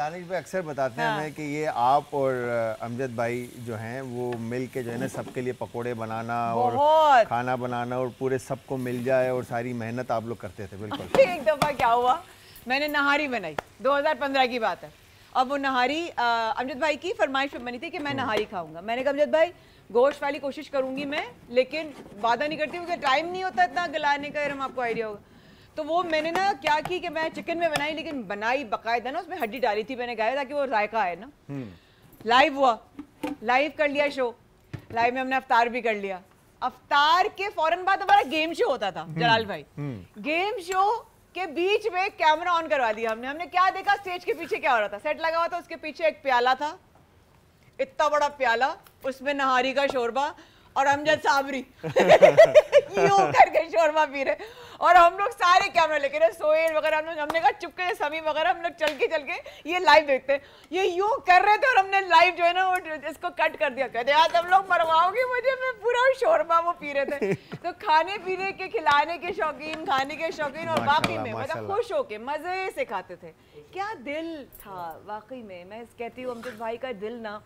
दानिश भाई अक्सर बताते हैं हाँ। हमें कि ये आप और अमजद भाई जो हैं वो मिल के जो है ना सबके लिए पकोड़े बनाना और खाना बनाना और पूरे सबको मिल जाए और सारी मेहनत आप लोग करते थे बिल्कुल एक दफ़ा क्या हुआ मैंने नहारी बनाई 2015 की बात है अब वो नहारी अमजद भाई की फरमाइश बनी थी कि मैं हम्म। नहारी खाऊंगा मैंने कहा अमजद भाई गोश्त वाली कोशिश करूंगी मैं लेकिन वादा नहीं करती क्योंकि टाइम नहीं होता इतना गलाने का हम आपको आइडिया होगा तो वो मैंने ना क्या की कि मैं चिकन में बनाई लेकिन बनाई बकायदा ना उसमें हड्डी डाली थी मैंने गाया ताकि वो जायका आए ना लाइव हम्म। हुआ लाइव कर लिया शो लाइव में हमने अवतार भी कर लिया अवतार के फौरन बाद हमारा गेम शो होता था हम्म। जलाल भाई गेम हम्म। शो के बीच में कैमरा ऑन करवा दिया हमने हमने क्या देखा स्टेज के पीछे क्या हो रहा था सेट लगा हुआ था उसके पीछे एक प्याला था इतना बड़ा प्याला उसमें नहारी का शोरबा और अमजद साबरी यूं करके शोरबा पी रहे और हम लोग सारे कैमरा लेके सोएल वगैरह हम लोग हमने कहा चुपके से समी वगैरह हम लोग चल के चल के ये लाइव देखते हैं ये यूँ कर रहे थे और हमने लाइव जो है ना वो इसको कट कर दिया कहते यार तुम लोग मरवाओगे मुझे मैं पूरा शोरबा वो पी रहे थे तो खाने पीने के खिलाने के शौकीन खाने के शौकीन और बाकी में मतलब खुश होके मज़े से खाते थे क्या दिल था वाकई में मैं कहती हूँ अमजद भाई का दिल ना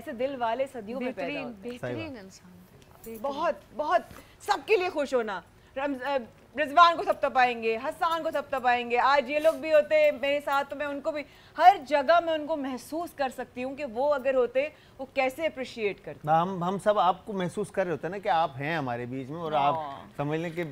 ऐसे दिल वाले सदियों में बेहतरीन इंसान बहुत बहुत सबके लिए खुश होना रिजवान को थपथपाएंगे हसान को थपथपाएंगे आज ये लोग भी होते मेरे साथ तो मैं उनको भी हर जगह मैं उनको महसूस कर सकती हूँ कि वो अगर होते वो कैसे अप्रिशिएट करते हम हम सब आपको महसूस कर रहे होते हैं ना कि आप हैं हमारे बीच में और आप हाँ। समझ लें कि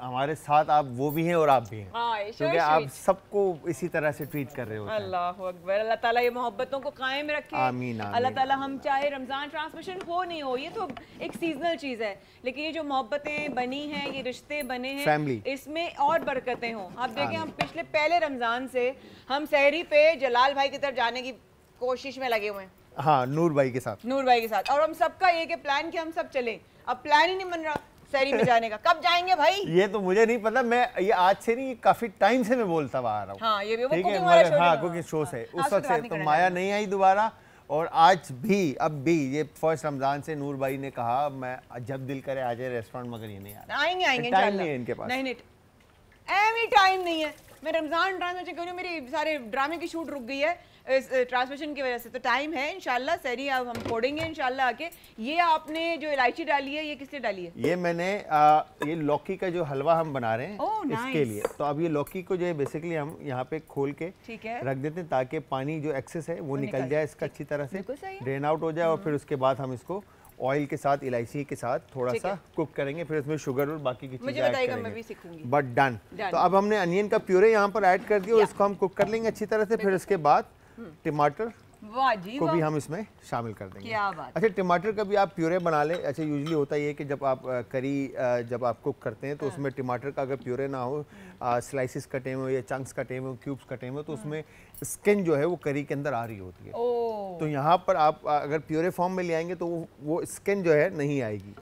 हमारे साथ आप वो भी हैं और आप भी हैं हाँ, क्योंकि आप सबको इसी तरह से ट्रीट कर रहे हो अल्लाह अकबर अल्लाह ताला ये मोहब्बतों को कायम रखे आमीन अल्लाह ताला हम चाहे रमज़ान ट्रांसमिशन हो नहीं हो ये तो एक सीजनल चीज़ है लेकिन ये जो मोहब्बतें बनी हैं ये रिश्ते बने हैं Exactly. इसमें और बरकतें हों आप देखें हाँ हम पिछले पहले रमजान से हम सहरी पे जलाल भाई की तरफ जाने की कोशिश में लगे हुए हैं हाँ नूर भाई के साथ नूर भाई के साथ और हम सबका एक प्लान कि हम सब चले अब प्लान ही नहीं बन रहा सहरी में जाने का कब जाएंगे भाई ये तो मुझे नहीं पता मैं ये आज से नहीं काफी टाइम से मैं बोलता हुआ आ रहा हूँ हाँ, ये भी वो ठीक है हाँ क्योंकि शो से उस तो वक्त से तो माया नहीं आई दोबारा और आज भी अब भी ये फर्स्ट रमजान से नूर भाई ने कहा मैं जब दिल करे आ जाए रेस्टोरेंट मगर ये नहीं आ रहा आएंगे आएंगे टाइम नहीं है इनके पास नहीं नहीं टाइम नहीं है మే రంజాన్ డ్రామా చే కొనియో మే సరే డ్రామా కి షూట్ రుగ్ గయ హై ట్రాన్స్మిషన్ కి వజహ సే తో టైమ్ హై ఇన్షా అల్లా సరీ అబ్ హం కోడింగే ఇన్షా అల్లా ఆకే యే ఆప్నే జో ఇలైచి డాలీ హై యే kis liye డాలీ హై యే మేనే ఆ యే లొకీ కా జో హల్వా హం బనారే హై ఉస్ కే liye తో అబ్ యే లొకీ కో జో బేసికలీ హం యహ పే ఖోల్ కే rakh dete taake pani jo excess hai wo nikal jaye iska achhi tarah se drain out ho jaye aur fir uske baad hum isko oil के साथ इलायची के साथ थोड़ा सा कुक करेंगे फिर इसमें शुगर और बाकी की चीज़ें ऐड करेंगे बट डन तो अब हमने अनियन का प्यूरे यहाँ पर ऐड कर दिया और इसको हम कुक कर लेंगे अच्छी तरह से फिर इसके बाद हम्म। टमाटर को भी हम इसमें शामिल कर देंगे क्या बात अच्छा टमाटर का भी आप प्यूरे बना लें अच्छा यूजली होता ये कि जब आप करी जब आप कुक करते हैं तो हाँ। उसमें टमाटर का अगर प्यूरे ना हो स्लाइसिस कटे हुए या चंक्स कटे हुए क्यूब्स कटे हुए तो हाँ। उसमें स्किन जो है वो करी के अंदर आ रही होती है तो यहाँ पर आप अगर प्योरे फॉर्म में ले आएंगे तो वो स्किन जो है नहीं आएगी